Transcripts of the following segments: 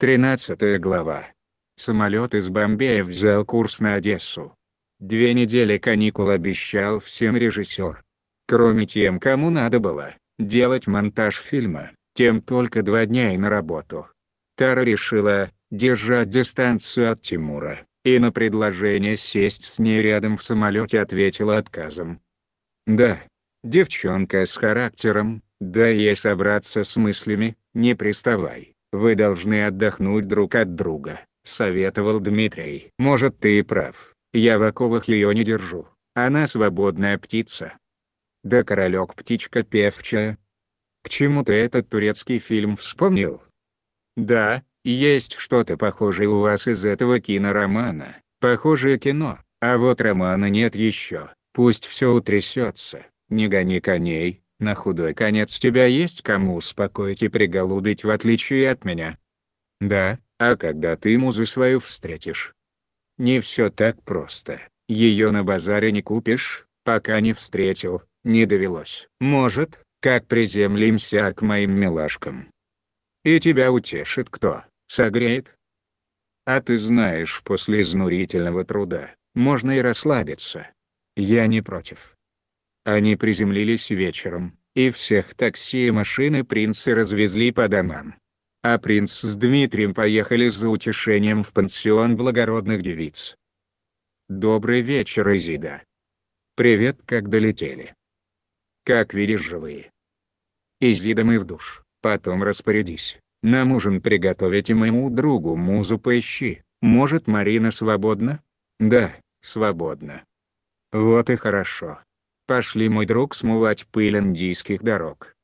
13 глава. Самолет из Бомбея взял курс на Одессу. Две недели каникул обещал всем режиссер. Кроме тем, кому надо было делать монтаж фильма, тем только два дня и на работу. Тара решила держать дистанцию от Тимура, и на предложение сесть с ней рядом в самолете ответила отказом. Да, девчонка с характером, да ей собраться с мыслями, не приставай. Вы должны отдохнуть друг от друга, советовал Дмитрий. Может ты и прав, я в оковах ее не держу, она свободная птица. Да королек птичка певчая. К чему ты этот турецкий фильм вспомнил? Да, есть что-то похожее у вас из этого киноромана, похожее кино, а вот романа нет еще, пусть все утрясется, не гони коней, на худой конец тебя есть кому успокоить и приголубить в отличие от меня. Да, а когда ты музу свою встретишь? Не все так просто. Ее на базаре не купишь, пока не встретил, не довелось. Может, как приземлимся к моим милашкам. И тебя утешит кто, согреет? А ты знаешь, после изнурительного труда, можно и расслабиться. Я не против. Они приземлились вечером, и всех такси и машины принца развезли по домам. А принц с Дмитрием поехали за утешением в пансион благородных девиц. «Добрый вечер, Изида. Привет, как долетели. Как видишь, живые. Изида, мы в душ, потом распорядись. Нам ужин приготовить и моему другу музу поищи. Может, Марина свободна? Да, свободна. Вот и хорошо. Пошли, мой друг, смывать пыль индийских дорог.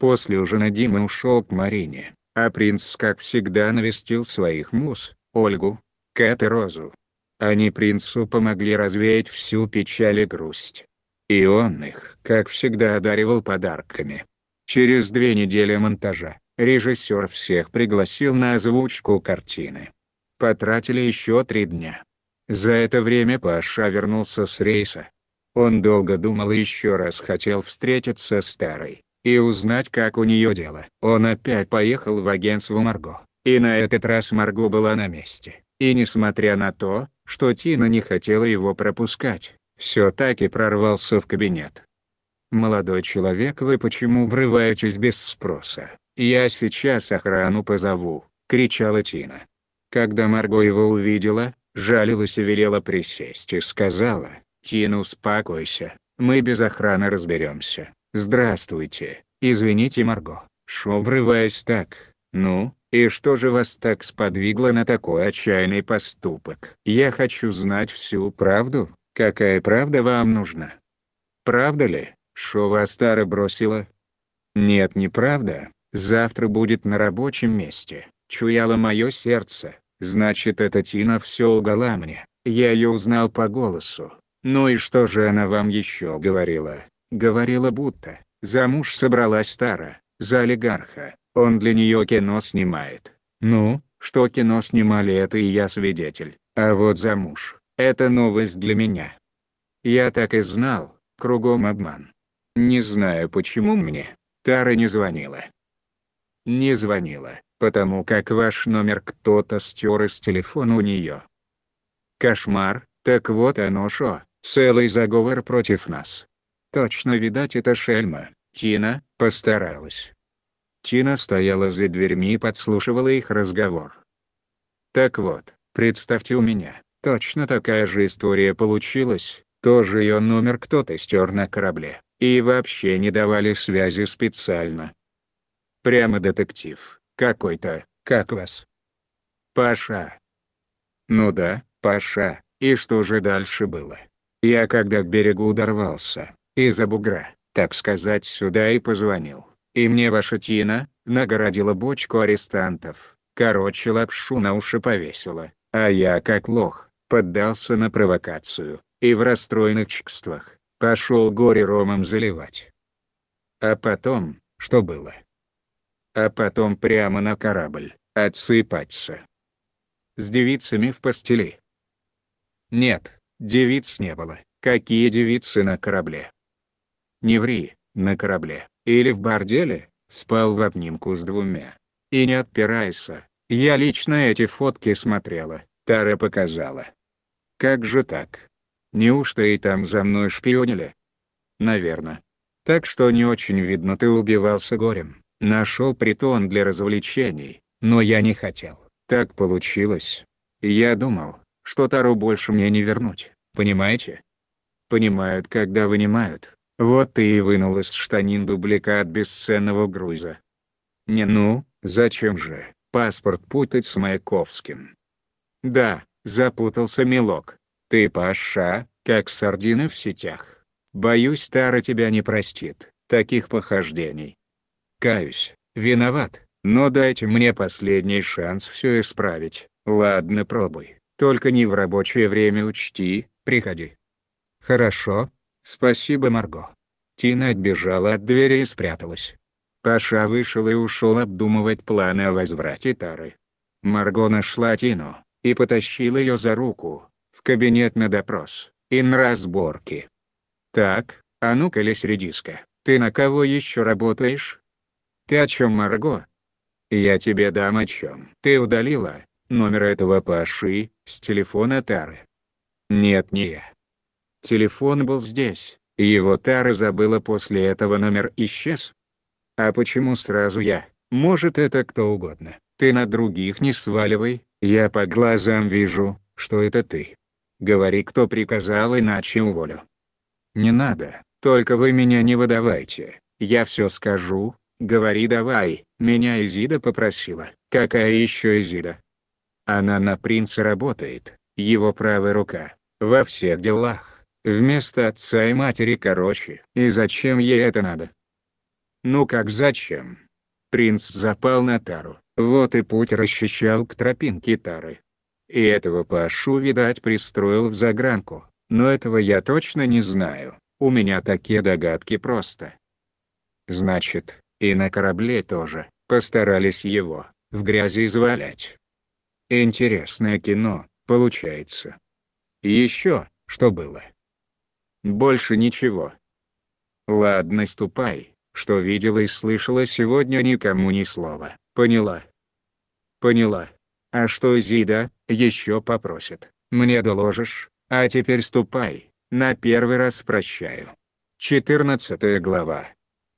После ужина Дима ушел к Марине, а принц, как всегда, навестил своих мус, Ольгу, Кэт и Розу. Они принцу помогли развеять всю печаль и грусть. И он их, как всегда, одаривал подарками. Через две недели монтажа, режиссер всех пригласил на озвучку картины. Потратили еще три дня. За это время Паша вернулся с рейса, он долго думал и еще раз хотел встретиться с Тарой, и узнать как у нее дело. Он опять поехал в агентство Марго, и на этот раз Марго была на месте. И несмотря на то, что Тина не хотела его пропускать, все таки прорвался в кабинет. «Молодой человек вы почему врываетесь без спроса? Я сейчас охрану позову», — кричала Тина. Когда Марго его увидела, жалилась и велела присесть и сказала, Тина, успокойся. Мы без охраны разберемся. Здравствуйте. Извините, Марго. Шо врываясь так? Ну, и что же вас так сподвигло на такой отчаянный поступок? Я хочу знать всю правду. Какая правда вам нужна? Правда ли, шо вас Тара бросила? Нет, неправда. Завтра будет на рабочем месте. Чуяло мое сердце. Значит, эта Тина все угала мне. Я ее узнал по голосу. «Ну и что же она вам еще говорила?» Говорила будто, замуж собралась Тара, за олигарха, он для нее кино снимает. Ну, что кино снимали это и я свидетель, а вот замуж, это новость для меня. Я так и знал, кругом обман. Не знаю почему мне, Тара не звонила. Не звонила, потому как ваш номер кто-то стер из телефона у нее. Кошмар, так вот оно шо. Целый заговор против нас. Точно видать это шельма, Тина, постаралась. Тина стояла за дверьми и подслушивала их разговор. Так вот, представьте у меня, точно такая же история получилась, тоже ее номер кто-то стер на корабле, и вообще не давали связи специально. Прямо детектив, какой-то, как вас? Паша. Ну да, Паша, и что же дальше было? Я когда к берегу дорвался, из-за бугра, так сказать, сюда и позвонил. И мне ваша Тина, нагородила бочку арестантов, короче лапшу на уши повесила, а я как лох, поддался на провокацию, и в расстроенных чувствах, пошел горе ромом заливать. А потом, что было? А потом прямо на корабль, отсыпаться. С девицами в постели. Нет, Девиц не было. Какие девицы на корабле? Не ври, на корабле, или в борделе, спал в обнимку с двумя. И не отпирайся, я лично эти фотки смотрела, Тара показала. Как же так? Неужто и там за мной шпионили? Наверно. Так что не очень видно ты убивался горем, нашел притон для развлечений, но я не хотел. Так получилось. Я думал, что Тару больше мне не вернуть. Понимаете? Понимают, когда вынимают. Вот ты и вынул из штанин дубликат бесценного груза. Не ну, зачем же, паспорт путать с Маяковским? Да, запутался милок. Ты паша, как сардины в сетях. Боюсь, Тара тебя не простит, таких похождений. Каюсь, виноват, но дайте мне последний шанс все исправить. Ладно, пробуй. Только не в рабочее время учти, Приходи». «Хорошо. Спасибо, Марго». Тина отбежала от двери и спряталась. Паша вышел и ушел обдумывать планы о возврате Тары. Марго нашла Тину и потащила ее за руку в кабинет на допрос и на разборки. «Так, а ну-ка, лезь редиска, ты на кого еще работаешь?» «Ты о чем, Марго?» «Я тебе дам о чем. Ты удалила номер этого Паши с телефона Тары. Нет, не я. Телефон был здесь, и его Тара забыла после этого номер исчез. А почему сразу я? Может это кто угодно. Ты на других не сваливай, я по глазам вижу, что это ты. Говори, кто приказал, иначе уволю. Не надо, только вы меня не выдавайте, я все скажу, говори давай, меня Изида попросила. Какая еще Изида? Она на принца работает, его правая рука во всех делах, вместо отца и матери короче. И зачем ей это надо? Ну как зачем? Принц запал на Тару, вот и путь расчищал к тропинке Тары. И этого Пашу, видать, пристроил в загранку, но этого я точно не знаю, у меня такие догадки просто. Значит, и на корабле тоже, постарались его, в грязи извалять. Интересное кино, получается еще, что было? Больше ничего. Ладно, ступай, что видела и слышала сегодня никому ни слова, поняла? Поняла. А что Зида, еще попросит, мне доложишь, а теперь ступай, на первый раз прощаю. 14 глава.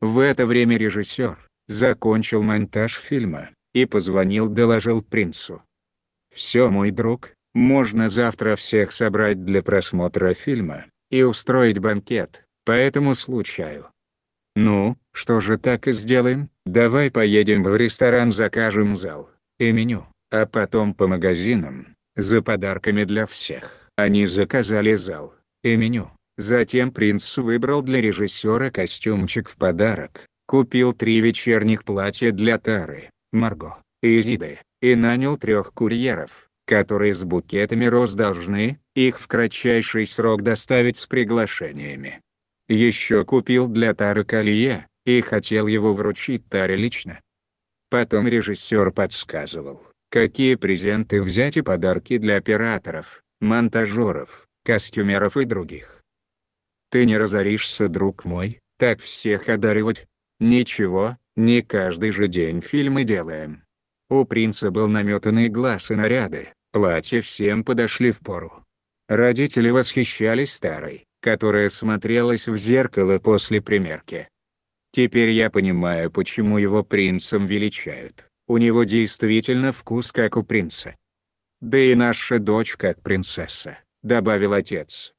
В это время режиссер закончил монтаж фильма и позвонил доложил принцу. «Все, мой друг, можно завтра всех собрать для просмотра фильма и устроить банкет, по этому случаю. Ну, что же так и сделаем? Давай поедем в ресторан, закажем зал и меню, а потом по магазинам, за подарками для всех. Они заказали зал и меню. Затем принц выбрал для режиссера костюмчик в подарок, купил три вечерних платья для Тары, Марго и Зиды, и нанял трех курьеров, которые с букетами роз должны их в кратчайший срок доставить с приглашениями. Еще купил для Тары колье, и хотел его вручить Таре лично. Потом режиссер подсказывал, какие презенты взять и подарки для операторов, монтажеров, костюмеров и других. Ты не разоришься, друг мой, так всех одаривать? Ничего, не каждый же день фильмы делаем. У принца был наметанный глаз и наряды, Платья всем подошли в пору. Родители восхищались старой, которая смотрелась в зеркало после примерки. Теперь я понимаю, почему его принцем величают. У него действительно вкус как у принца. Да и наша дочь как принцесса, добавил отец.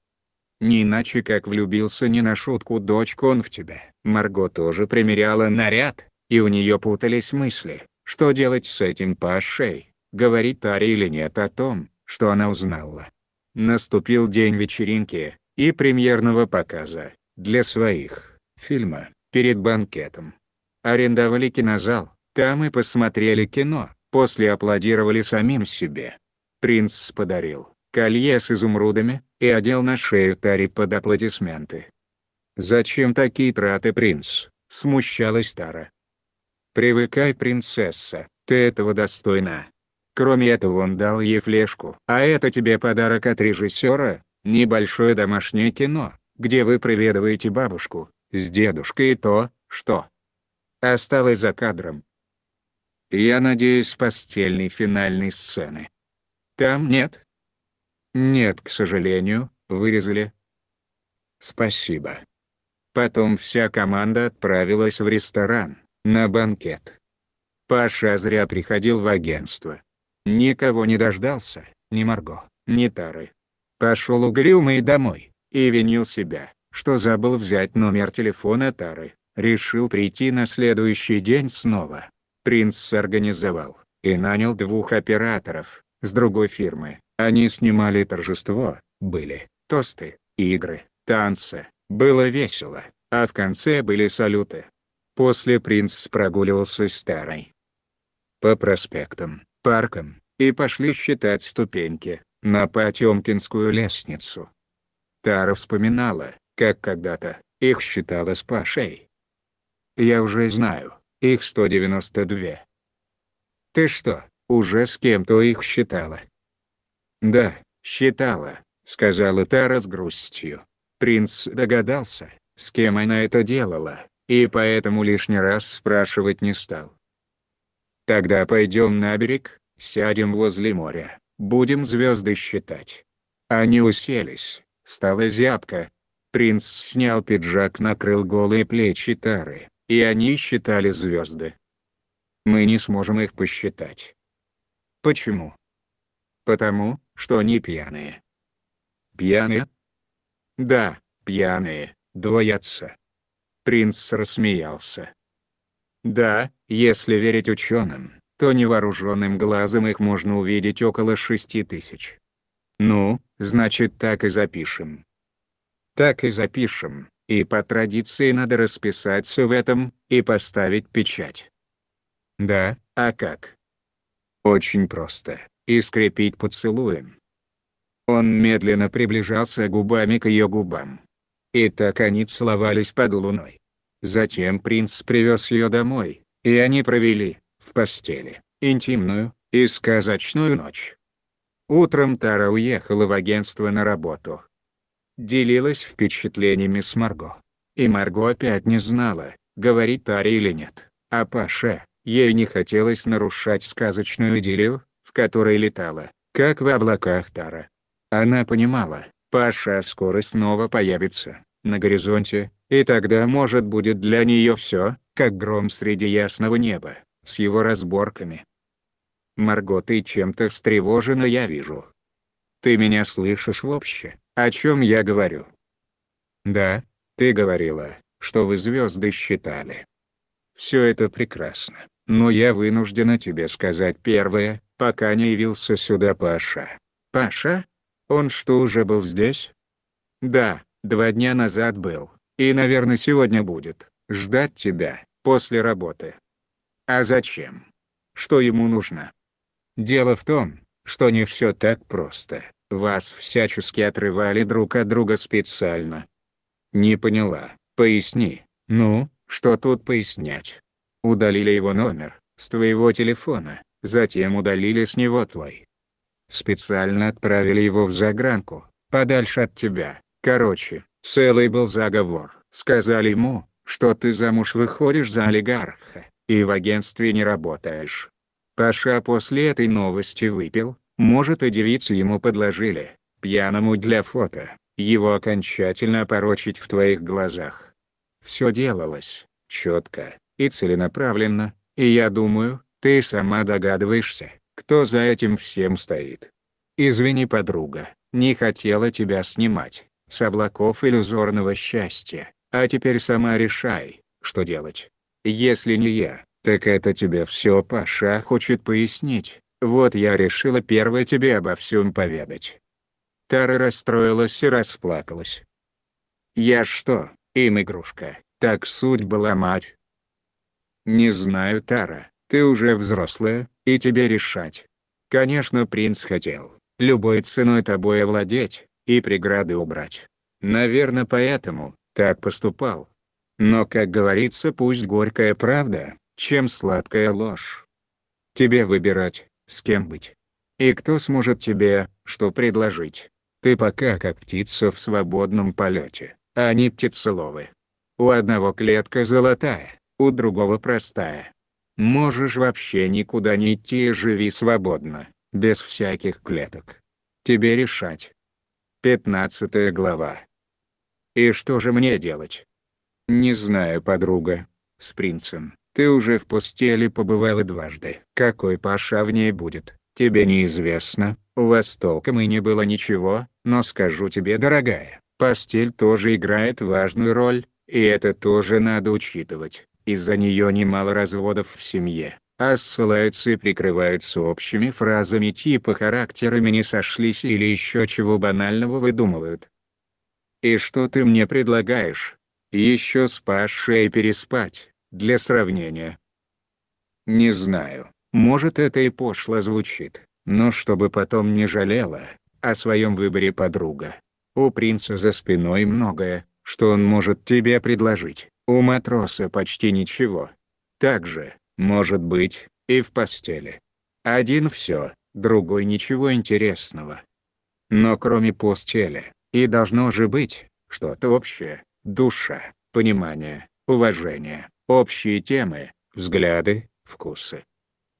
Не иначе как влюбился не на шутку дочку он в тебя. Марго тоже примеряла наряд, и у нее путались мысли, что делать с этим пашей говорит Таре или нет о том, что она узнала. Наступил день вечеринки и премьерного показа для своих фильма перед банкетом. Арендовали кинозал, там и посмотрели кино, после аплодировали самим себе. Принц подарил колье с изумрудами и одел на шею Тари под аплодисменты. «Зачем такие траты, принц?» — смущалась Тара. «Привыкай, принцесса, ты этого достойна», Кроме этого он дал ей флешку. А это тебе подарок от режиссера, небольшое домашнее кино, где вы проведываете бабушку, с дедушкой и то, что осталось за кадром. Я надеюсь постельной финальной сцены. Там нет? Нет, к сожалению, вырезали. Спасибо. Потом вся команда отправилась в ресторан, на банкет. Паша зря приходил в агентство. Никого не дождался, ни Марго, ни Тары. Пошел угрюмый домой, и винил себя, что забыл взять номер телефона Тары. Решил прийти на следующий день снова. Принц организовал и нанял двух операторов с другой фирмы. Они снимали торжество, были тосты, игры, танцы. Было весело, а в конце были салюты. После принц прогуливался с Тарой по проспектам парком, и пошли считать ступеньки, на Потемкинскую лестницу. Тара вспоминала, как когда-то, их считала с Пашей. «Я уже знаю, их 192». «Ты что, уже с кем-то их считала?» «Да, считала», — сказала Тара с грустью. Принц догадался, с кем она это делала, и поэтому лишний раз спрашивать не стал. Тогда пойдем на берег, сядем возле моря, будем звезды считать. Они уселись, стало зябко. Принц снял пиджак, накрыл голые плечи Тары, и они считали звезды. Мы не сможем их посчитать. Почему? Потому, что они пьяные. Пьяные? Да, пьяные, двоятся. Принц рассмеялся. Да, если верить ученым, то невооруженным глазом их можно увидеть около 6 тысяч. Ну, значит так и запишем. Так и запишем, и по традиции надо расписаться в этом, и поставить печать. Да, а как? Очень просто, и скрепить поцелуем. Он медленно приближался губами к ее губам. И так они целовались под луной. Затем принц привез ее домой, и они провели, в постели, интимную и сказочную ночь. Утром Тара уехала в агентство на работу. Делилась впечатлениями с Марго. И Марго опять не знала, говорит Таре или нет, а Паше, ей не хотелось нарушать сказочную идиллию, в которой летала, как в облаках Тара. Она понимала, Паша скоро снова появится, на горизонте, и тогда может будет для нее все, как гром среди ясного неба, с его разборками. Марго, ты чем-то встревожена, я вижу. Ты меня слышишь вообще, о чем я говорю? Да, ты говорила, что вы звезды считали. Все это прекрасно, но я вынуждена тебе сказать первое, пока не явился сюда Паша. Паша? Он что, уже был здесь? Да, два дня назад был. И, наверное, сегодня будет ждать тебя после работы. А зачем? Что ему нужно? Дело в том, что не все так просто. Вас всячески отрывали друг от друга специально. Не поняла. Поясни. Ну, что тут пояснять? Удалили его номер с твоего телефона, затем удалили с него твой. Специально отправили его в загранку, подальше от тебя. Короче, Целый был заговор. Сказали ему, что ты замуж выходишь за олигарха, и в агентстве не работаешь. Паша после этой новости выпил, может и девицу ему подложили, пьяному для фото, его окончательно опорочить в твоих глазах. Все делалось, четко, и целенаправленно, и я думаю, ты сама догадываешься, кто за этим всем стоит. Извини, подруга, не хотела тебя снимать с облаков иллюзорного счастья, а теперь сама решай, что делать. Если не я, так это тебе все Паша хочет пояснить, вот я решила первой тебе обо всем поведать. Тара расстроилась и расплакалась. Я что, им игрушка, так судьба ломать? Не знаю, Тара, ты уже взрослая, и тебе решать. Конечно, принц хотел, любой ценой тобой овладеть, и преграды убрать. Наверное поэтому, так поступал. Но, как говорится, пусть горькая правда, чем сладкая ложь. Тебе выбирать, с кем быть. И кто сможет тебе, что предложить. Ты пока как птица в свободном полете, а не птицеловы. У одного клетка золотая, у другого простая. Можешь вообще никуда не идти и живи свободно, без всяких клеток. Тебе решать. 15 глава. «И что же мне делать?» «Не знаю, подруга. С принцем. Ты уже в постели побывала дважды. Какой паша в ней будет, тебе неизвестно. У вас толком и не было ничего, но скажу тебе, дорогая, постель тоже играет важную роль, и это тоже надо учитывать. Из-за нее немало разводов в семье а ссылаются и прикрываются общими фразами типа характерами не сошлись или еще чего банального выдумывают. И что ты мне предлагаешь? Еще с и переспать, для сравнения. Не знаю, может это и пошло звучит, но чтобы потом не жалела о своем выборе подруга. У принца за спиной многое, что он может тебе предложить, у матроса почти ничего. Также, может быть, и в постели. Один все, другой ничего интересного. Но кроме постели, и должно же быть, что-то общее, душа, понимание, уважение, общие темы, взгляды, вкусы.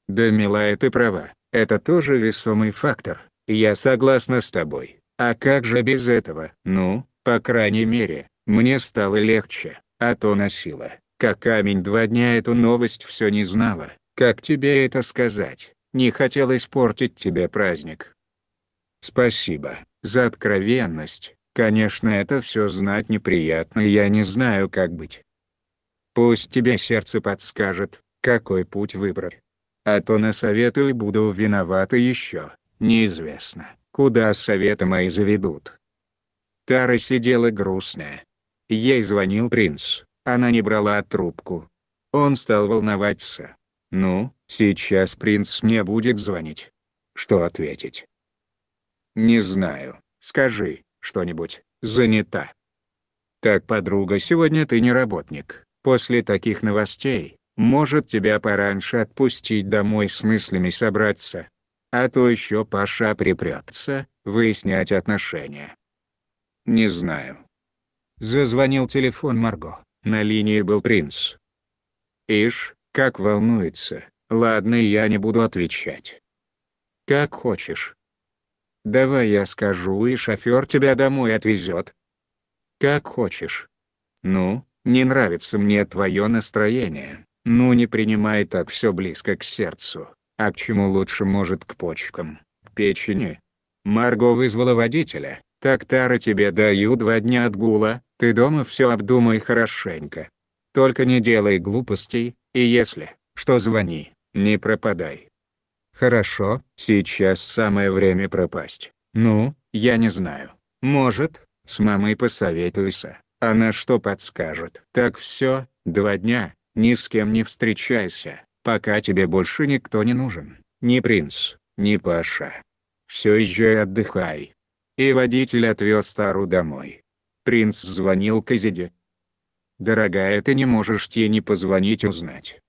Да, милая, ты права, это тоже весомый фактор, я согласна с тобой. А как же без этого? Ну, по крайней мере, мне стало легче, а то носило. Как камень два дня эту новость все не знала, как тебе это сказать, не хотел испортить тебе праздник. Спасибо, за откровенность, конечно это все знать неприятно я не знаю как быть. Пусть тебе сердце подскажет, какой путь выбрать. А то насоветую буду виновата еще, неизвестно, куда советы мои заведут. Тара сидела грустная. Ей звонил принц. Она не брала трубку. Он стал волноваться. «Ну, сейчас принц мне будет звонить. Что ответить?» «Не знаю. Скажи что-нибудь. Занята». «Так, подруга, сегодня ты не работник. После таких новостей, может тебя пораньше отпустить домой с мыслями собраться. А то еще Паша припрется, выяснять отношения». «Не знаю». Зазвонил телефон Марго. На линии был принц. Ишь, как волнуется. Ладно, я не буду отвечать. Как хочешь. Давай я скажу, и шофер тебя домой отвезет. Как хочешь. Ну, не нравится мне твое настроение. Ну не принимай так все близко к сердцу. А к чему лучше может к почкам, к печени? Марго вызвала водителя. Так Тара тебе даю два дня отгула, ты дома все обдумай хорошенько. Только не делай глупостей, и если, что звони, не пропадай. Хорошо, сейчас самое время пропасть. Ну, я не знаю. Может, с мамой посоветуйся, она что подскажет. Так все, два дня, ни с кем не встречайся, пока тебе больше никто не нужен. Ни принц, ни Паша. Все езжай отдыхай. И водитель отвез Тару домой. Принц звонил Казиде. «Дорогая, ты не можешь тебе не позвонить узнать.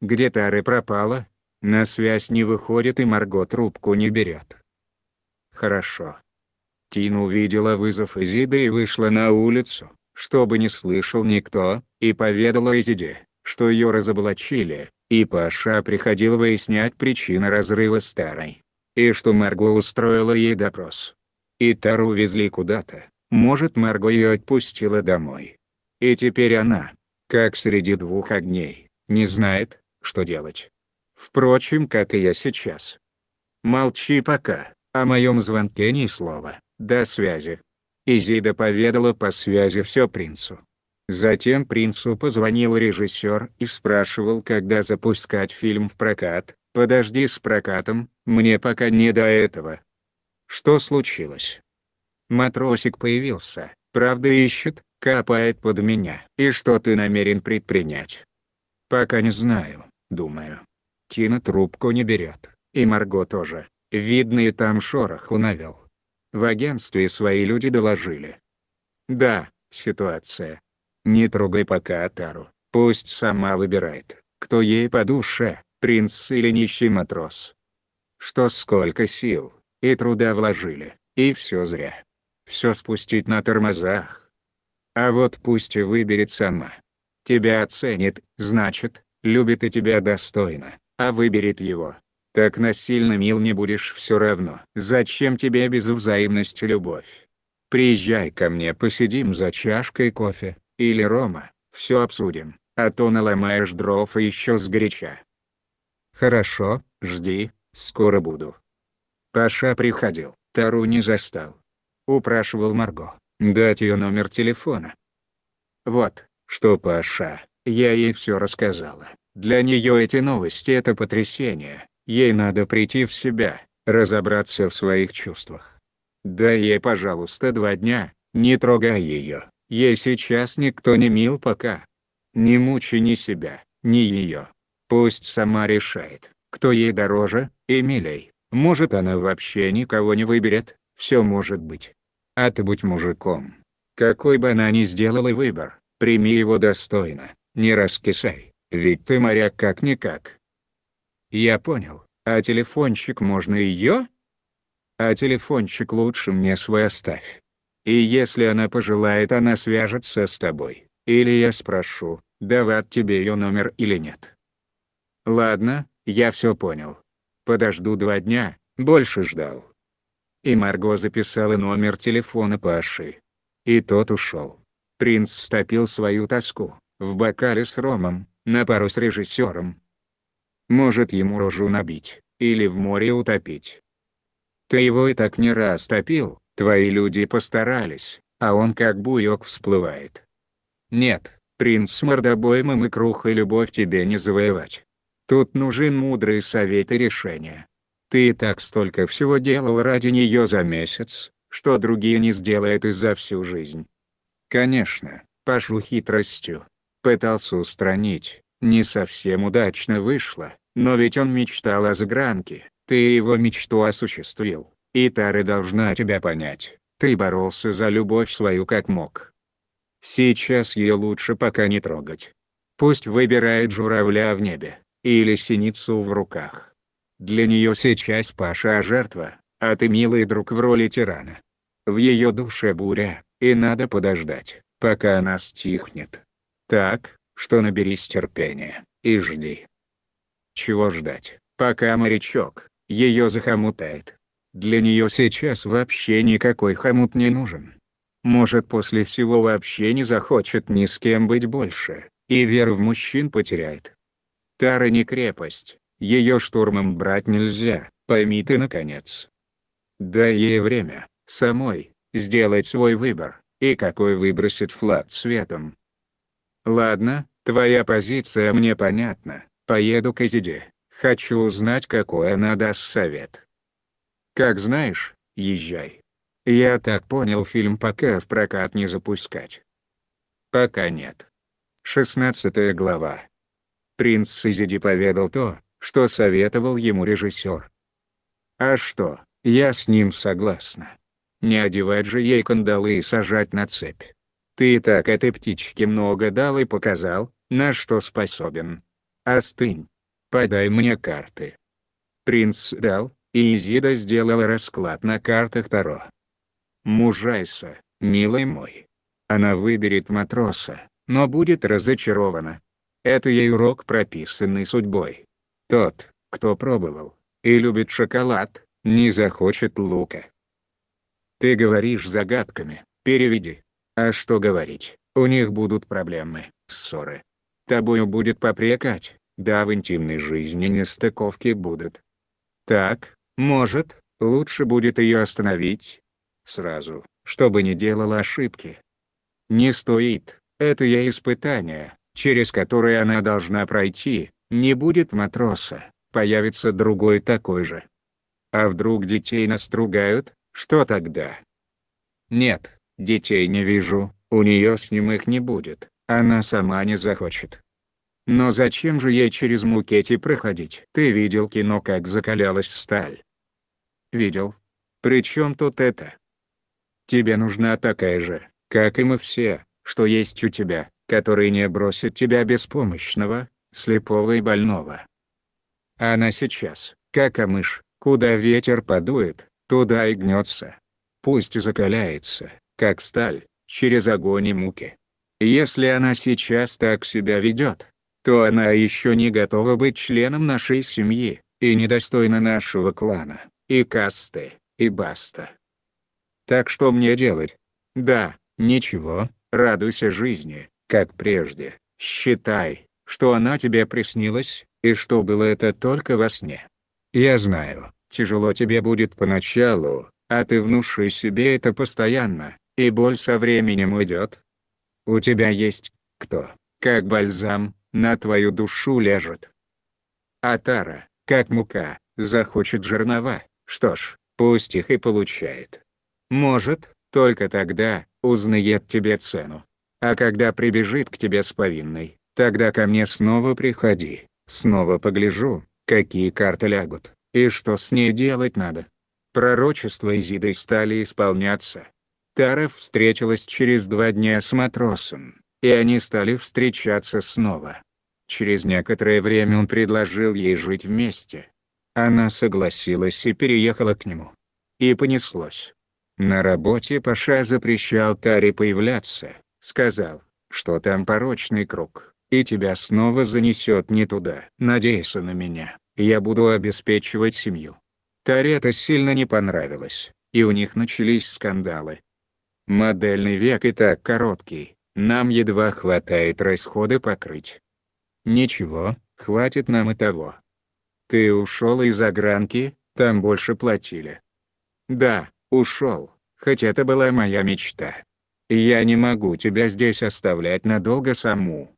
Где Тары пропала? На связь не выходит и Марго трубку не берет». «Хорошо». Тина увидела вызов Изиды и вышла на улицу, чтобы не слышал никто, и поведала Изиде, что ее разоблачили, и Паша приходил выяснять причину разрыва старой. И что Марго устроила ей допрос. И Тару везли куда-то, может Марго ее отпустила домой. И теперь она, как среди двух огней, не знает, что делать. Впрочем, как и я сейчас. Молчи пока, о моем звонке ни слова, до связи. Изида поведала по связи все принцу. Затем принцу позвонил режиссер и спрашивал, когда запускать фильм в прокат. «Подожди с прокатом, мне пока не до этого», что случилось? Матросик появился, правда ищет, копает под меня. И что ты намерен предпринять? Пока не знаю, думаю. Тина трубку не берет, и Марго тоже. Видно и там шорох унавел. В агентстве свои люди доложили. Да, ситуация. Не трогай пока Атару, пусть сама выбирает, кто ей по душе, принц или нищий матрос. Что сколько сил, и труда вложили, и все зря. Все спустить на тормозах. А вот пусть и выберет сама. Тебя оценит, значит, любит и тебя достойно, а выберет его. Так насильно мил не будешь все равно. Зачем тебе без взаимности любовь? Приезжай ко мне посидим за чашкой кофе, или рома, все обсудим, а то наломаешь дров и еще сгоряча. Хорошо, жди, скоро буду. Паша приходил, Тару не застал. Упрашивал Марго, дать ее номер телефона. Вот, что Паша, я ей все рассказала. Для нее эти новости — это потрясение, ей надо прийти в себя, разобраться в своих чувствах. Дай ей, пожалуйста, два дня, не трогай ее, ей сейчас никто не мил пока. Не мучи ни себя, ни ее. Пусть сама решает, кто ей дороже Эмилей. Может она вообще никого не выберет, все может быть. А ты будь мужиком. Какой бы она ни сделала выбор, прими его достойно, не раскисай, ведь ты моряк как-никак. Я понял, а телефончик можно ее? А телефончик лучше мне свой оставь. И если она пожелает, она свяжется с тобой, или я спрошу, давать тебе ее номер или нет. Ладно, я все понял. Подожду два дня, больше ждал. И Марго записала номер телефона Паши. И тот ушел. Принц стопил свою тоску, в бокале с ромом, на пару с режиссером. Может ему рожу набить, или в море утопить. Ты его и так не раз топил, твои люди постарались, а он как буйок всплывает. Нет, принц мордобоем и мыкруха любовь тебе не завоевать. Тут нужен мудрый совет и решение. Ты и так столько всего делал ради нее за месяц, что другие не сделают и за всю жизнь. Конечно, Пашу хитростью. Пытался устранить, не совсем удачно вышло, но ведь он мечтал о загранке, ты его мечту осуществил, и Тары должна тебя понять, ты боролся за любовь свою как мог. Сейчас ее лучше пока не трогать. Пусть выбирает журавля в небе или синицу в руках. Для нее сейчас Паша жертва, а ты милый друг в роли тирана. В ее душе буря, и надо подождать, пока она стихнет. Так, что наберись терпения, и жди. Чего ждать, пока морячок, ее захомутает. Для нее сейчас вообще никакой хомут не нужен. Может после всего вообще не захочет ни с кем быть больше, и вер в мужчин потеряет. Тара не крепость, ее штурмом брать нельзя, пойми ты наконец. Дай ей время, самой, сделать свой выбор, и какой выбросит флаг светом. Ладно, твоя позиция мне понятна, поеду к Изиде, хочу узнать какой она даст совет. Как знаешь, езжай. Я так понял фильм пока в прокат не запускать. Пока нет. 16 глава принц Сизиди поведал то, что советовал ему режиссер. А что, я с ним согласна. Не одевать же ей кандалы и сажать на цепь. Ты и так этой птичке много дал и показал, на что способен. Остынь. Подай мне карты. Принц дал, и Изида сделала расклад на картах Таро. Мужайся, милый мой. Она выберет матроса, но будет разочарована, это ей урок, прописанный судьбой. Тот, кто пробовал и любит шоколад, не захочет лука. Ты говоришь загадками, переведи. А что говорить, у них будут проблемы, ссоры. Тобою будет попрекать, да в интимной жизни нестыковки будут. Так, может, лучше будет ее остановить? Сразу, чтобы не делала ошибки. Не стоит, это я испытание, через который она должна пройти, не будет матроса, появится другой такой же. А вдруг детей настругают, что тогда? Нет, детей не вижу, у нее с ним их не будет, она сама не захочет. Но зачем же ей через мукети проходить? Ты видел кино «Как закалялась сталь»? Видел. Причем тут это? Тебе нужна такая же, как и мы все, что есть у тебя который не бросит тебя беспомощного, слепого и больного. Она сейчас, как амыш, куда ветер подует, туда и гнется. Пусть закаляется, как сталь, через огонь и муки. Если она сейчас так себя ведет, то она еще не готова быть членом нашей семьи, и недостойна нашего клана, и касты, и баста. Так что мне делать? Да, ничего, радуйся жизни, как прежде, считай, что она тебе приснилась, и что было это только во сне. Я знаю, тяжело тебе будет поначалу, а ты внуши себе это постоянно, и боль со временем уйдет. У тебя есть, кто, как бальзам, на твою душу лежит. Атара, как мука, захочет жернова, что ж, пусть их и получает. Может, только тогда, узнает тебе цену. А когда прибежит к тебе с повинной, тогда ко мне снова приходи, снова погляжу, какие карты лягут, и что с ней делать надо. Пророчества Изиды стали исполняться. Тарев встретилась через два дня с матросом, и они стали встречаться снова. Через некоторое время он предложил ей жить вместе. Она согласилась и переехала к нему. И понеслось. На работе Паша запрещал Таре появляться, сказал, что там порочный круг, и тебя снова занесет не туда. Надейся на меня, я буду обеспечивать семью. Тарета сильно не понравилось, и у них начались скандалы. Модельный век и так короткий, нам едва хватает расходы покрыть. Ничего, хватит нам и того. Ты ушел из огранки, там больше платили. Да, ушел, хоть это была моя мечта. Я не могу тебя здесь оставлять надолго саму.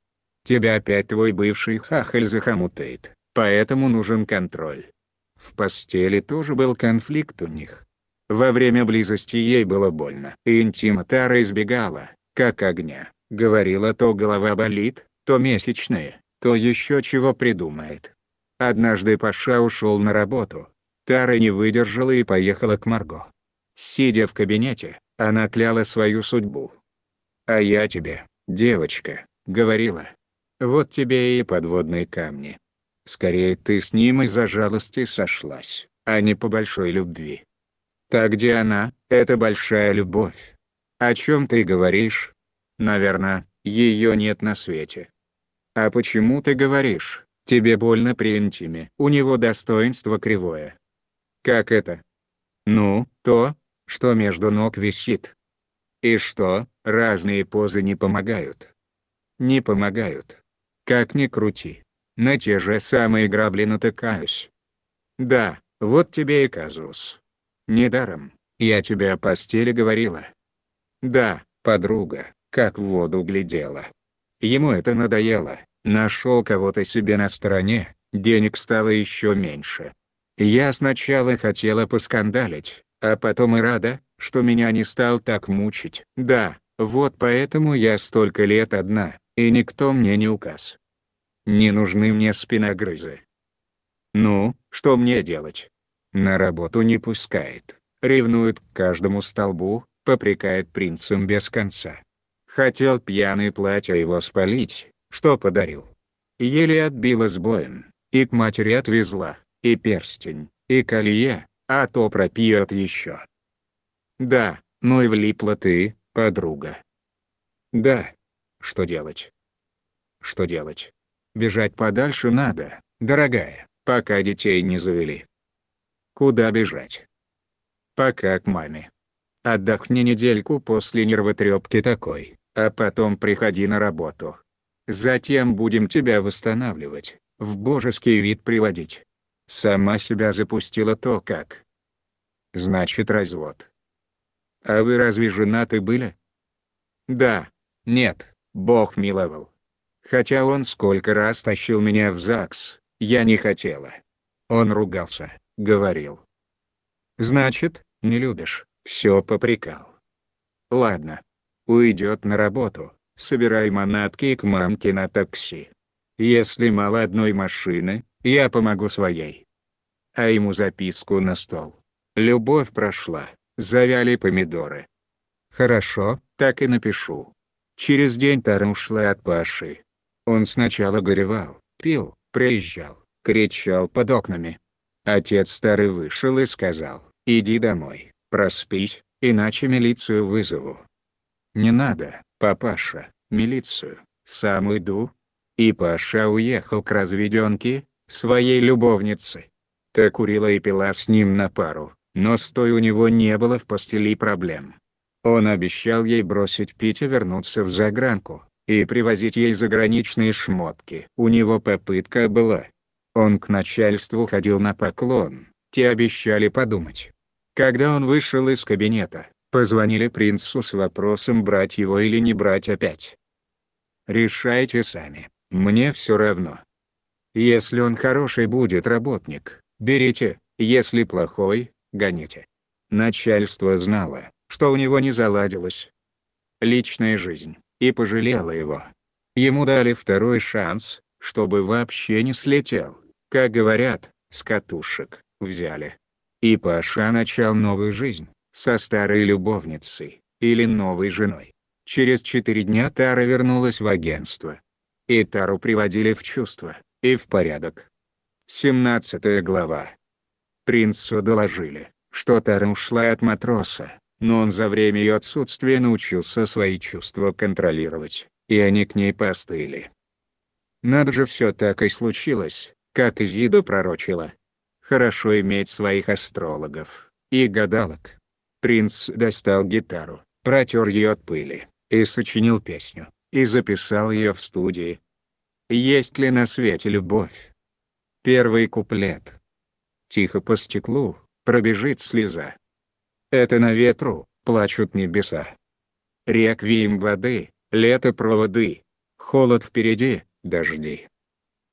Тебя опять твой бывший хахаль захомутает, поэтому нужен контроль. В постели тоже был конфликт у них. Во время близости ей было больно. Интима Тара избегала, как огня. Говорила то голова болит, то месячные, то еще чего придумает. Однажды Паша ушел на работу. Тара не выдержала и поехала к Марго. Сидя в кабинете, она кляла свою судьбу. А я тебе, девочка, говорила. Вот тебе и подводные камни. Скорее ты с ним из-за жалости сошлась, а не по большой любви. Так где она, это большая любовь. О чем ты говоришь? Наверное, ее нет на свете. А почему ты говоришь, тебе больно при интиме? У него достоинство кривое. Как это? Ну, то, что между ног висит. И что, разные позы не помогают. Не помогают. Как ни крути. На те же самые грабли натыкаюсь. Да, вот тебе и казус. Недаром, я тебе о постели говорила. Да, подруга, как в воду глядела. Ему это надоело, нашел кого-то себе на стороне, денег стало еще меньше. Я сначала хотела поскандалить, а потом и рада, что меня не стал так мучить. Да, вот поэтому я столько лет одна, и никто мне не указ. Не нужны мне спиногрызы. Ну, что мне делать? На работу не пускает, ревнует к каждому столбу, попрекает принцем без конца. Хотел пьяный платье его спалить, что подарил. Еле отбила с боем, и к матери отвезла, и перстень, и колье, а то пропьет еще. Да, ну и влипла ты, подруга. Да. Что делать? Что делать? Бежать подальше надо, дорогая, пока детей не завели. Куда бежать? Пока к маме. Отдохни недельку после нервотрепки такой, а потом приходи на работу. Затем будем тебя восстанавливать, в божеский вид приводить. Сама себя запустила то как. Значит, развод. А вы разве женаты были? Да. Нет, Бог миловал. Хотя он сколько раз тащил меня в ЗАГС, я не хотела. Он ругался, говорил. Значит, не любишь, все попрекал. Ладно. Уйдет на работу, собирай манатки к мамке на такси. Если мало одной машины, я помогу своей. А ему записку на стол. Любовь прошла, завяли помидоры. Хорошо, так и напишу. Через день Тара ушла от Паши. Он сначала горевал, пил, приезжал, кричал под окнами. Отец старый вышел и сказал, иди домой, проспись, иначе милицию вызову. Не надо, папаша, милицию, сам иду. И Паша уехал к разведенке, своей любовницы. Та курила и пила с ним на пару, но с той у него не было в постели проблем. Он обещал ей бросить пить и вернуться в загранку, и привозить ей заграничные шмотки. У него попытка была. Он к начальству ходил на поклон, те обещали подумать. Когда он вышел из кабинета, позвонили принцу с вопросом брать его или не брать опять. «Решайте сами, мне все равно», если он хороший будет работник, берите, если плохой, гоните. Начальство знало, что у него не заладилось. Личная жизнь, и пожалела его. Ему дали второй шанс, чтобы вообще не слетел, как говорят, с катушек, взяли. И Паша начал новую жизнь, со старой любовницей, или новой женой. Через четыре дня Тара вернулась в агентство. И Тару приводили в чувство и в порядок. 17 глава. Принцу доложили, что Тарен ушла от матроса, но он за время ее отсутствия научился свои чувства контролировать, и они к ней постыли. Надо же все так и случилось, как Изида пророчила. Хорошо иметь своих астрологов и гадалок. Принц достал гитару, протер ее от пыли, и сочинил песню, и записал ее в студии, есть ли на свете любовь? Первый куплет. Тихо по стеклу, пробежит слеза. Это на ветру, плачут небеса. Реквием воды, лето проводы. Холод впереди, дожди.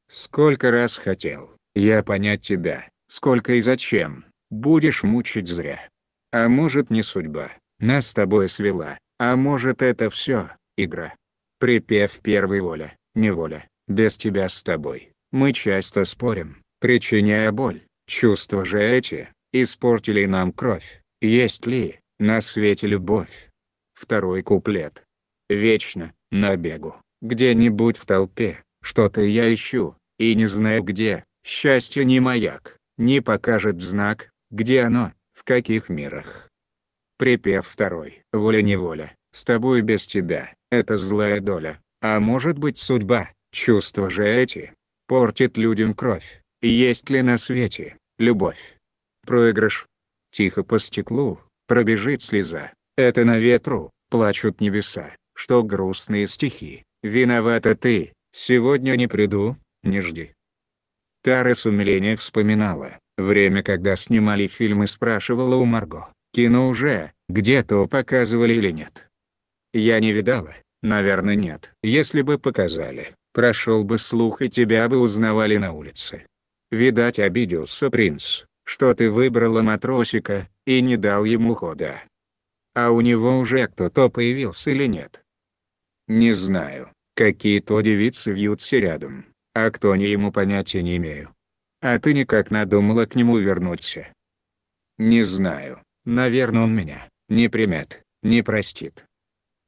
Сколько раз хотел я понять тебя, сколько и зачем, будешь мучить зря. А может не судьба, нас с тобой свела, а может это все игра. Припев первой воля, неволя без тебя с тобой. Мы часто спорим, причиняя боль. Чувства же эти, испортили нам кровь. Есть ли, на свете любовь? Второй куплет. Вечно, на бегу, где-нибудь в толпе, что-то я ищу, и не знаю где, счастье не маяк, не покажет знак, где оно, в каких мирах. Припев второй. Воля-неволя, с тобой без тебя, это злая доля, а может быть судьба, Чувства же эти портят людям кровь. Есть ли на свете любовь? Проигрыш. Тихо по стеклу пробежит слеза. Это на ветру плачут небеса, что грустные стихи. Виновата ты, сегодня не приду, не жди. Тара с умилением вспоминала, время когда снимали фильмы спрашивала у Марго, кино уже, где-то показывали или нет. Я не видала, наверное нет, если бы показали, Прошел бы слух и тебя бы узнавали на улице. Видать обиделся принц, что ты выбрала матросика, и не дал ему хода. А у него уже кто-то появился или нет? Не знаю, какие-то девицы вьются рядом, а кто не ему понятия не имею. А ты никак надумала к нему вернуться? Не знаю, наверное он меня, не примет, не простит.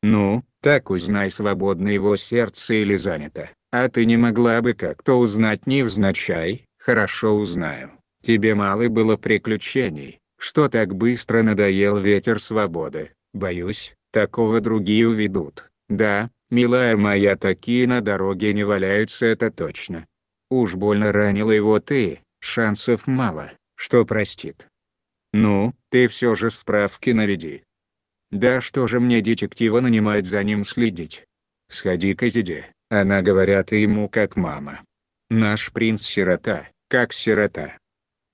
Ну, так узнай свободно его сердце или занято. А ты не могла бы как-то узнать невзначай, хорошо узнаю. Тебе мало было приключений, что так быстро надоел ветер свободы, боюсь, такого другие уведут. Да, милая моя такие на дороге не валяются это точно. Уж больно ранила его ты, шансов мало, что простит. Ну, ты все же справки наведи. Да что же мне детектива нанимать за ним следить? Сходи к Азиде, она говорят ему как мама. Наш принц сирота, как сирота.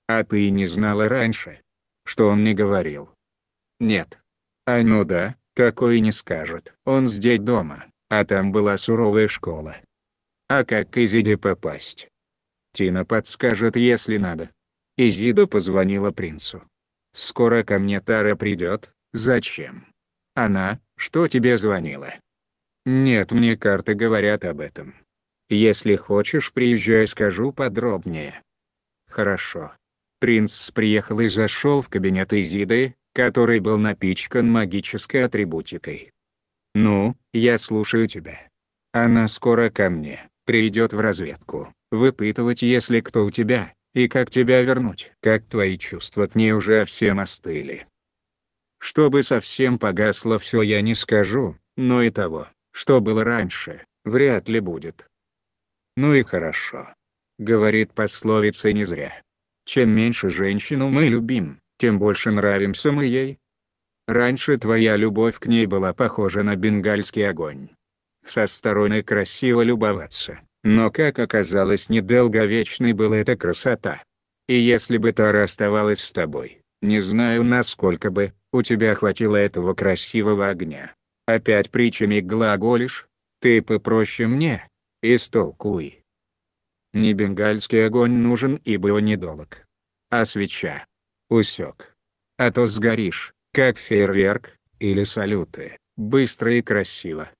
А ты не знала раньше, что он не говорил. Нет. А ну да, такое не скажет. Он здесь дома, а там была суровая школа. А как к Изиде попасть? Тина подскажет, если надо. Изида позвонила принцу. «Скоро ко мне Тара придет, зачем?» «Она, что тебе звонила?» Нет, мне карты говорят об этом. Если хочешь, приезжай, скажу подробнее. Хорошо. Принц приехал и зашел в кабинет Изиды, который был напичкан магической атрибутикой. «Ну, я слушаю тебя. Она скоро ко мне, придет в разведку, выпытывать, если кто у тебя, и как тебя вернуть. Как твои чувства к ней уже всем остыли?» Чтобы совсем погасло все я не скажу, но и того, что было раньше, вряд ли будет. Ну и хорошо. Говорит пословица не зря. Чем меньше женщину мы любим, тем больше нравимся мы ей. Раньше твоя любовь к ней была похожа на бенгальский огонь. Со стороны красиво любоваться, но как оказалось недолговечной была эта красота. И если бы Тара оставалась с тобой, не знаю насколько бы, у тебя хватило этого красивого огня. Опять притчами глаголишь, ты попроще мне, истолкуй. Не бенгальский огонь нужен, ибо он недолог. А свеча. Усек. А то сгоришь, как фейерверк, или салюты, быстро и красиво.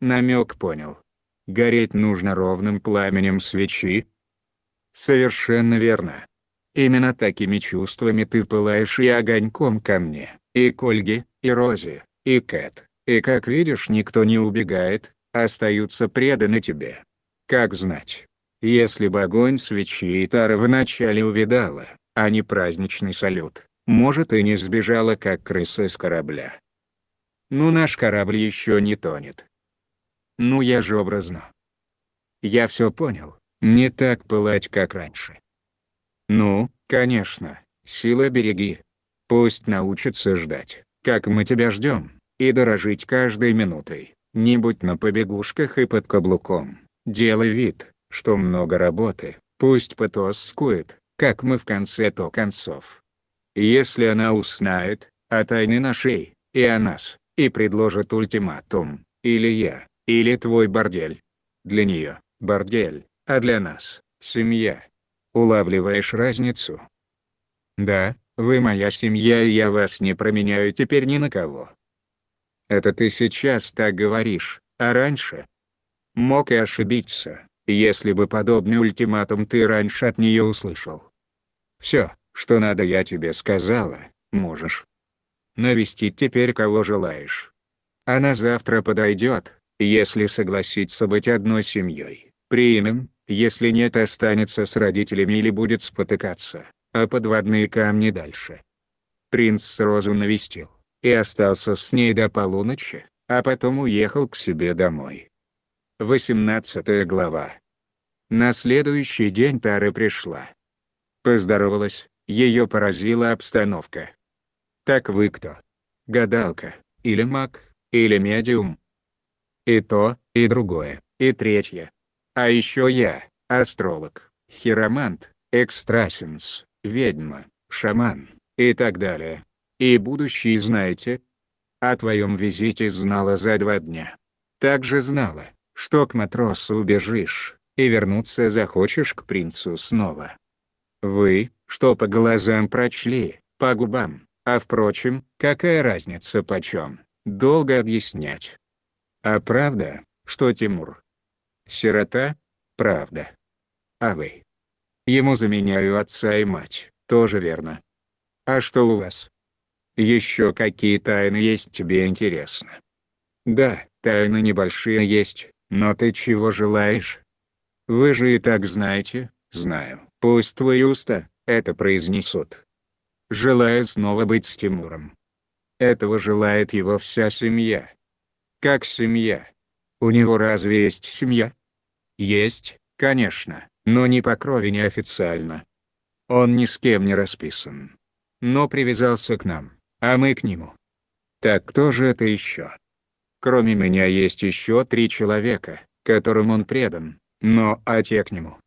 Намек понял. Гореть нужно ровным пламенем свечи? Совершенно верно. Именно такими чувствами ты пылаешь и огоньком ко мне, и к Ольге, и Розе, и Кэт. И как видишь, никто не убегает, остаются преданы тебе. Как знать. Если бы огонь свечи Итара вначале увидала, а не праздничный салют, может и не сбежала как крыса с корабля. Ну наш корабль еще не тонет. Ну я же образно. Я все понял, не так пылать, как раньше. Ну, конечно, сила береги. Пусть научится ждать, как мы тебя ждем и дорожить каждой минутой. Не будь на побегушках и под каблуком. Делай вид, что много работы, пусть скует, как мы в конце-то концов. Если она узнает, о тайне нашей, и о нас, и предложит ультиматум, или я, или твой бордель. Для нее – бордель, а для нас – семья. Улавливаешь разницу? Да, вы моя семья и я вас не променяю теперь ни на кого. Это ты сейчас так говоришь, а раньше? Мог и ошибиться, если бы подобный ультиматум ты раньше от нее услышал. Все, что надо я тебе сказала, можешь. Навестить теперь кого желаешь. Она завтра подойдет, если согласится быть одной семьей. Примем, если нет останется с родителями или будет спотыкаться, а подводные камни дальше. Принц сразу навестил и остался с ней до полуночи, а потом уехал к себе домой. 18 глава. На следующий день Тара пришла. Поздоровалась, ее поразила обстановка. «Так вы кто? Гадалка, или маг, или медиум?» «И то, и другое, и третье. А еще я, астролог, хиромант, экстрасенс, ведьма, шаман, и так далее» и будущее знаете? О твоем визите знала за два дня. Также знала, что к матросу убежишь, и вернуться захочешь к принцу снова. Вы, что по глазам прочли, по губам, а впрочем, какая разница почем, долго объяснять. А правда, что Тимур? Сирота? Правда. А вы? Ему заменяю отца и мать, тоже верно. А что у вас? Еще какие тайны есть тебе интересно? Да, тайны небольшие есть, но ты чего желаешь? Вы же и так знаете, знаю. Пусть твои уста это произнесут. Желаю снова быть с Тимуром. Этого желает его вся семья. Как семья? У него разве есть семья? Есть, конечно, но не по крови не официально. Он ни с кем не расписан. Но привязался к нам а мы к нему. Так кто же это еще? Кроме меня есть еще три человека, которым он предан, но а те к нему.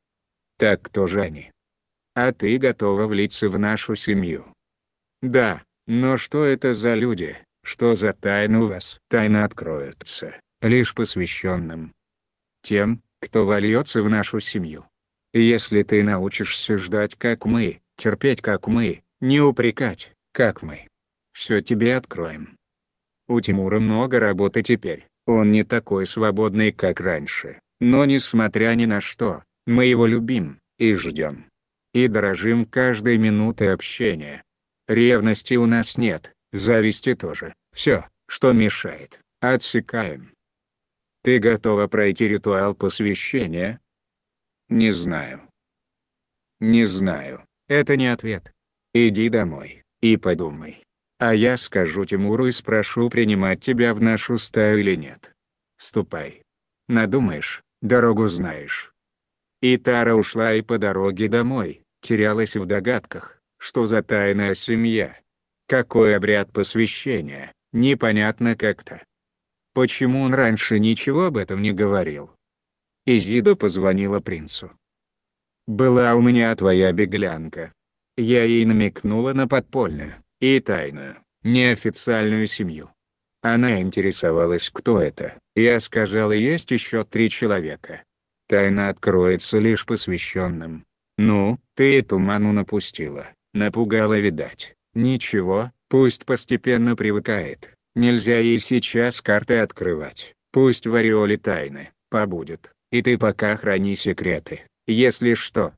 Так кто же они? А ты готова влиться в нашу семью? Да, но что это за люди, что за тайна у вас? Тайна откроется, лишь посвященным. Тем, кто вольется в нашу семью. Если ты научишься ждать как мы, терпеть как мы, не упрекать, как мы все тебе откроем. У Тимура много работы теперь, он не такой свободный, как раньше, но несмотря ни на что, мы его любим, и ждем. И дорожим каждой минутой общения. Ревности у нас нет, зависти тоже, все, что мешает, отсекаем. Ты готова пройти ритуал посвящения? Не знаю. Не знаю, это не ответ. Иди домой, и подумай а я скажу Тимуру и спрошу принимать тебя в нашу стаю или нет. Ступай. Надумаешь, дорогу знаешь. И Тара ушла и по дороге домой, терялась в догадках, что за тайная семья. Какой обряд посвящения, непонятно как-то. Почему он раньше ничего об этом не говорил? Изида позвонила принцу. «Была у меня твоя беглянка». Я ей намекнула на подпольную и тайную, неофициальную семью. Она интересовалась, кто это. Я сказал, есть еще три человека. Тайна откроется лишь посвященным. Ну, ты эту ману напустила, напугала видать. Ничего, пусть постепенно привыкает. Нельзя ей сейчас карты открывать. Пусть в ореоле тайны, побудет. И ты пока храни секреты, если что.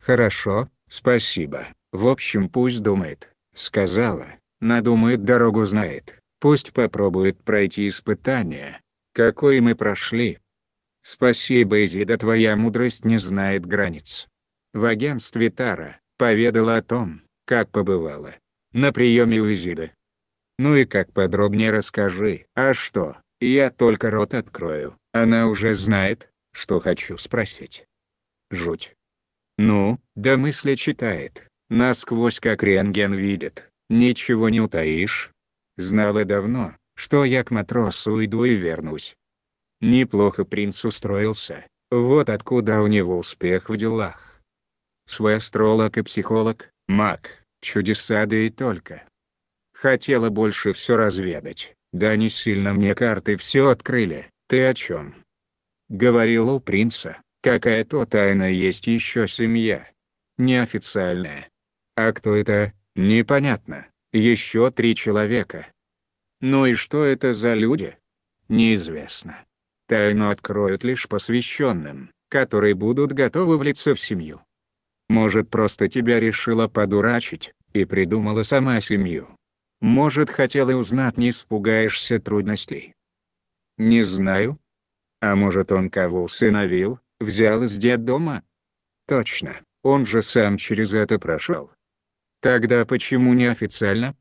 Хорошо, спасибо. В общем, пусть думает. Сказала, надумает дорогу знает, пусть попробует пройти испытание, какое мы прошли. Спасибо, Изида, твоя мудрость не знает границ. В агентстве Тара поведала о том, как побывала на приеме у Изиды. Ну и как подробнее расскажи. А что, я только рот открою, она уже знает, что хочу спросить. Жуть. Ну, да мысли читает. Насквозь как рентген видит, ничего не утаишь. Знала давно, что я к матросу уйду и вернусь. Неплохо принц устроился, вот откуда у него успех в делах. Свой астролог и психолог, маг, чудеса да и только. Хотела больше все разведать, да не сильно мне карты все открыли, ты о чем? Говорила у принца, какая-то тайна есть еще семья. Неофициальная, а кто это, непонятно. Еще три человека. Ну и что это за люди? Неизвестно. Тайну откроют лишь посвященным, которые будут готовы влиться в семью. Может, просто тебя решила подурачить и придумала сама семью. Может, хотела узнать, не испугаешься трудностей. Не знаю. А может, он кого усыновил, взял из дома? Точно, он же сам через это прошел. Тогда почему не официально?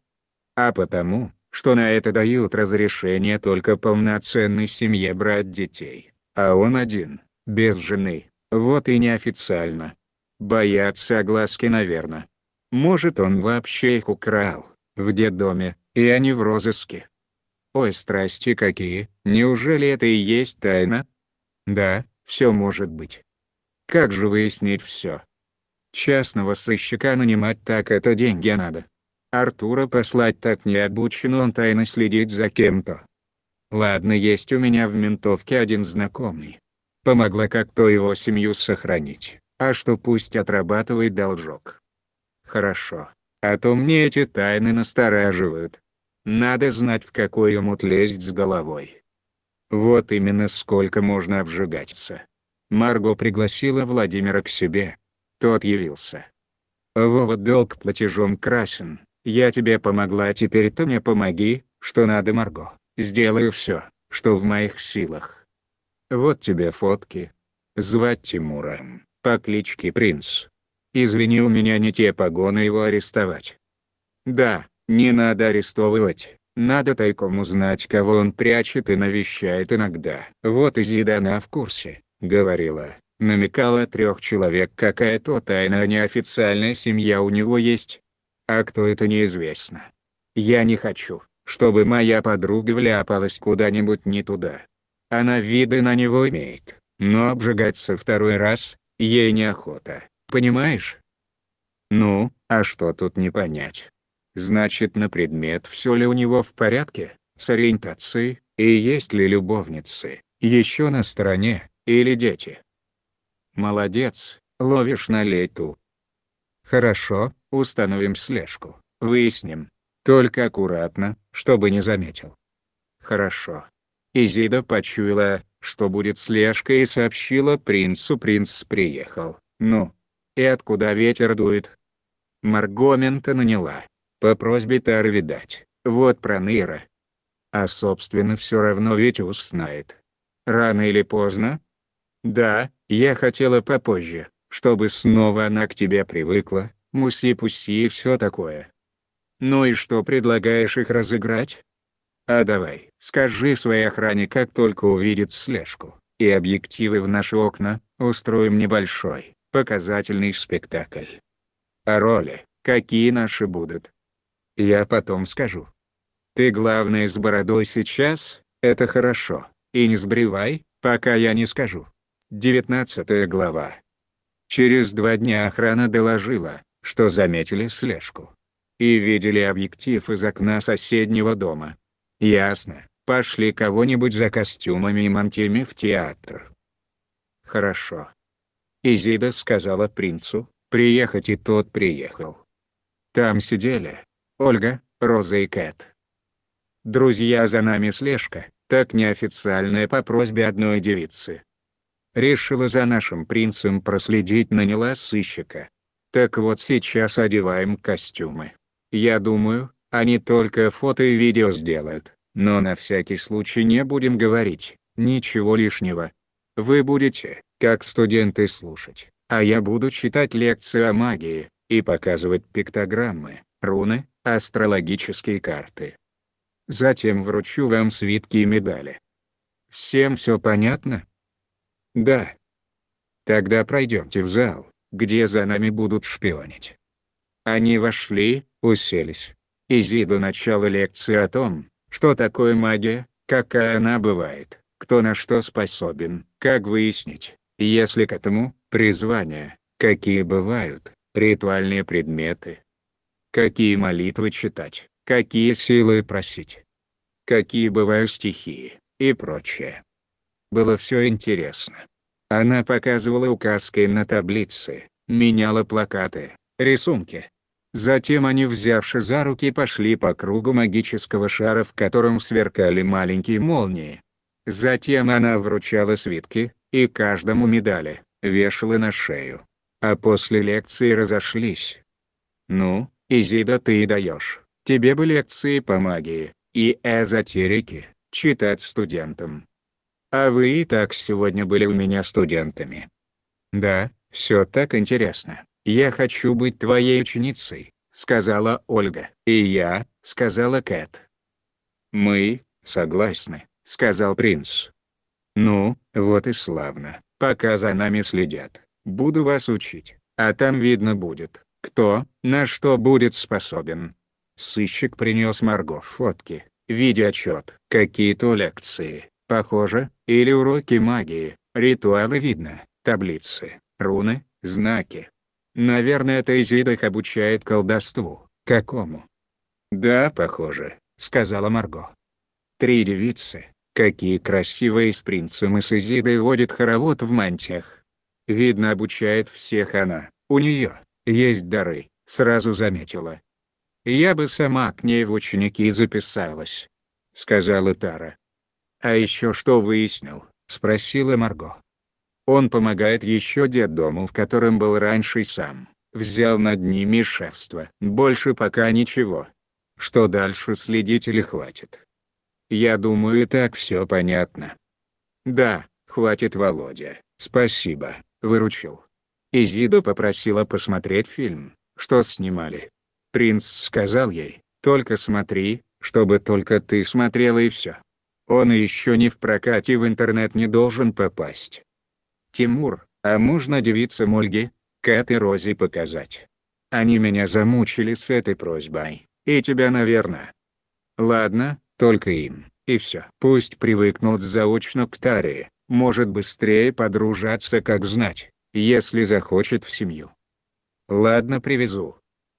А потому, что на это дают разрешение только полноценной семье брать детей, а он один, без жены, вот и неофициально. Боятся огласки, наверное. Может он вообще их украл, в детдоме, и они в розыске. Ой, страсти какие, неужели это и есть тайна? Да, все может быть. Как же выяснить все? Частного сыщика нанимать так это деньги надо. Артура послать так не обучен он тайно следить за кем-то. Ладно есть у меня в ментовке один знакомый. Помогла как-то его семью сохранить, а что пусть отрабатывает должок. Хорошо, а то мне эти тайны настораживают. Надо знать в какой ему лезть с головой. Вот именно сколько можно обжигаться. Марго пригласила Владимира к себе, тот явился. Вова долг платежом красен, я тебе помогла теперь ты мне помоги, что надо Марго, сделаю все, что в моих силах. Вот тебе фотки. Звать Тимуром, по кличке Принц. Извини у меня не те погоны его арестовать. Да, не надо арестовывать, надо тайком узнать кого он прячет и навещает иногда. Вот и она в курсе, говорила, намекала о трех человек какая-то тайная неофициальная семья у него есть. А кто это неизвестно. Я не хочу, чтобы моя подруга вляпалась куда-нибудь не туда. Она виды на него имеет, но обжигаться второй раз, ей неохота, понимаешь? Ну, а что тут не понять? Значит на предмет все ли у него в порядке, с ориентацией, и есть ли любовницы, еще на стороне, или дети. Молодец, ловишь на лету. Хорошо, установим слежку, выясним. Только аккуратно, чтобы не заметил. Хорошо. Изида почуяла, что будет слежка и сообщила принцу «Принц приехал». Ну? И откуда ветер дует? Маргомента наняла. По просьбе Тар видать. Вот про Нейра. А собственно все равно ведь узнает. Рано или поздно? Да, я хотела попозже, чтобы снова она к тебе привыкла, муси-пуси и все такое. Ну и что предлагаешь их разыграть? А давай, скажи своей охране как только увидит слежку, и объективы в наши окна, устроим небольшой, показательный спектакль. А роли, какие наши будут? Я потом скажу. Ты главное с бородой сейчас, это хорошо, и не сбривай, пока я не скажу. 19 глава. Через два дня охрана доложила, что заметили слежку. И видели объектив из окна соседнего дома. Ясно, пошли кого-нибудь за костюмами и мантиями в театр. Хорошо. Изида сказала принцу, приехать и тот приехал. Там сидели Ольга, Роза и Кэт. «Друзья, за нами слежка», так неофициальная по просьбе одной девицы решила за нашим принцем проследить наняла сыщика. Так вот сейчас одеваем костюмы. Я думаю, они только фото и видео сделают, но на всякий случай не будем говорить, ничего лишнего. Вы будете, как студенты слушать, а я буду читать лекции о магии, и показывать пиктограммы, руны, астрологические карты. Затем вручу вам свитки и медали. Всем все понятно? Да. Тогда пройдемте в зал, где за нами будут шпионить. Они вошли, уселись. Изи до начала лекции о том, что такое магия, какая она бывает, кто на что способен, как выяснить, если к этому, призвание, какие бывают, ритуальные предметы, какие молитвы читать, какие силы просить, какие бывают стихии и прочее. Было все интересно. Она показывала указкой на таблицы, меняла плакаты, рисунки. Затем они, взявши за руки, пошли по кругу магического шара, в котором сверкали маленькие молнии. Затем она вручала свитки, и каждому медали, вешала на шею. А после лекции разошлись. «Ну, Изида, ты и даешь. Тебе бы лекции по магии и эзотерике читать студентам. А вы и так сегодня были у меня студентами. Да, все так интересно. Я хочу быть твоей ученицей, сказала Ольга. И я, сказала Кэт. Мы согласны, сказал принц. Ну, вот и славно. Пока за нами следят, буду вас учить, а там видно будет, кто на что будет способен. Сыщик принес Марго фотки, видеоотчет, какие-то лекции. Похоже, или уроки магии, ритуалы видно, таблицы, руны, знаки. Наверное, это их обучает колдовству. Какому? Да, похоже, сказала Марго. Три девицы, какие красивые с принцем и с Изидой водит хоровод в мантиях. Видно, обучает всех она, у нее есть дары, сразу заметила. Я бы сама к ней в ученики записалась, сказала Тара. «А еще что выяснил?» — спросила Марго. «Он помогает еще детдому, в котором был раньше сам. Взял над ними шефство. Больше пока ничего. Что дальше следить или хватит?» «Я думаю, и так все понятно». «Да, хватит, Володя. Спасибо, выручил». Изида попросила посмотреть фильм, что снимали. Принц сказал ей, «Только смотри, чтобы только ты смотрела и все». Он еще не в прокате в интернет не должен попасть. Тимур, а можно девицам Ольге, Кат и Розе показать? Они меня замучили с этой просьбой, и тебя наверное. Ладно, только им, и все. Пусть привыкнут заочно к Таре, может быстрее подружаться как знать, если захочет в семью. Ладно привезу.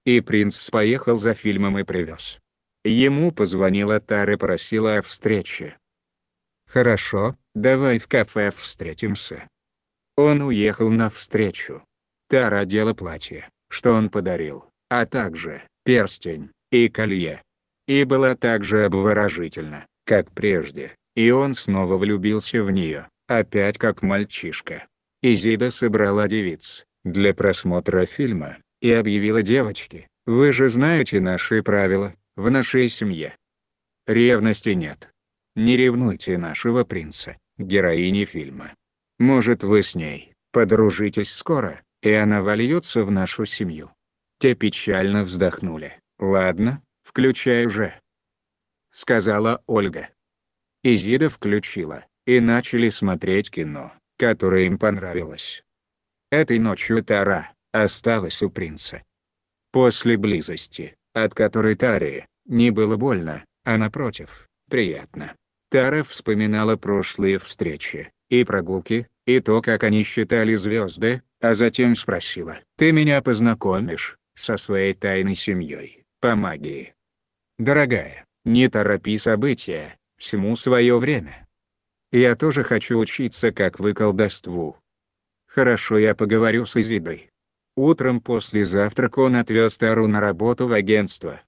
И принц поехал за фильмом и привез. Ему позвонила Тара и просила о встрече. «Хорошо, давай в кафе встретимся». Он уехал навстречу. Тара одела платье, что он подарил, а также перстень и колье. И была так же обворожительна, как прежде, и он снова влюбился в нее, опять как мальчишка. Изида собрала девиц для просмотра фильма и объявила девочке, «Вы же знаете наши правила, в нашей семье. Ревности нет, не ревнуйте нашего принца, героини фильма. Может, вы с ней подружитесь скоро, и она вольется в нашу семью. Те печально вздохнули. «Ладно, включай уже», — сказала Ольга. Изида включила, и начали смотреть кино, которое им понравилось. Этой ночью Тара осталась у принца. После близости, от которой Таре не было больно, а напротив, приятно. Тара вспоминала прошлые встречи, и прогулки, и то, как они считали звезды, а затем спросила, «Ты меня познакомишь со своей тайной семьей по магии?» «Дорогая, не торопи события, всему свое время. Я тоже хочу учиться как вы колдовству». «Хорошо, я поговорю с Изидой». Утром после завтрака он отвез Тару на работу в агентство.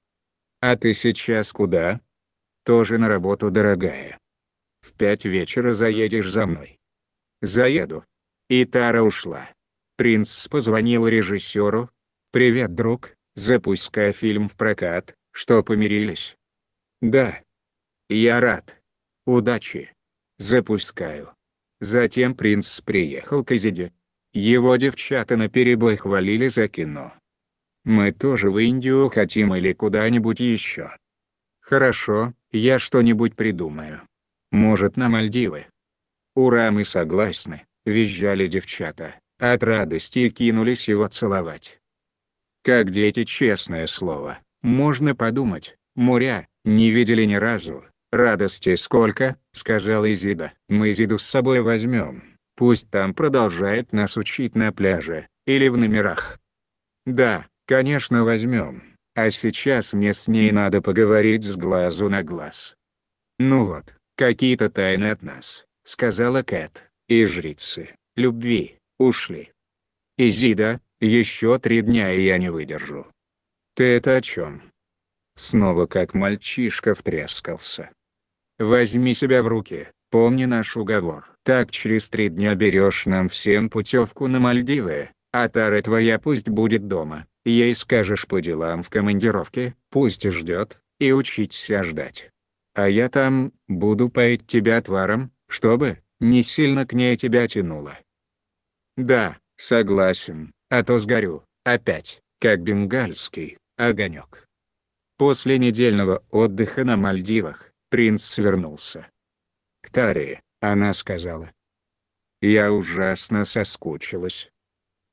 «А ты сейчас куда?» Тоже на работу, дорогая. В пять вечера заедешь за мной. Заеду. И Тара ушла. Принц позвонил режиссеру. «Привет, друг, запускай фильм в прокат, что помирились?» «Да. Я рад. Удачи. Запускаю». Затем принц приехал к Изиде. Его девчата на перебой хвалили за кино. «Мы тоже в Индию хотим или куда-нибудь еще». «Хорошо, я что-нибудь придумаю. Может, на Мальдивы? Ура, мы согласны, визжали девчата, от радости и кинулись его целовать. Как дети, честное слово, можно подумать, моря, не видели ни разу. Радости сколько, сказала Изида. Мы Изиду с собой возьмем. Пусть там продолжает нас учить на пляже, или в номерах. Да, конечно возьмем. А сейчас мне с ней надо поговорить с глазу на глаз. «Ну вот, какие-то тайны от нас», — сказала Кэт, и жрицы любви ушли. «Изида, еще три дня и я не выдержу». «Ты это о чем?» Снова как мальчишка втрескался. «Возьми себя в руки, помни наш уговор. Так через три дня берешь нам всем путевку на Мальдивы, а Тара твоя пусть будет дома, ей скажешь по делам в командировке, пусть ждет, и учиться ждать. А я там буду поить тебя отваром, чтобы не сильно к ней тебя тянуло. Да, согласен, а то сгорю, опять, как бенгальский, огонек. После недельного отдыха на Мальдивах, принц свернулся. К Таре, она сказала. Я ужасно соскучилась.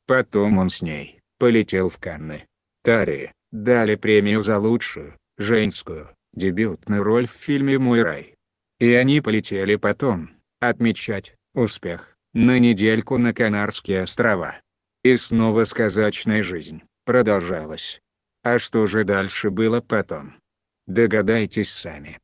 Потом он с ней полетел в Канны. Таре дали премию за лучшую, женскую, дебютную роль в фильме «Мой рай». И они полетели потом, отмечать, успех, на недельку на Канарские острова. И снова сказочная жизнь продолжалась. А что же дальше было потом? Догадайтесь сами.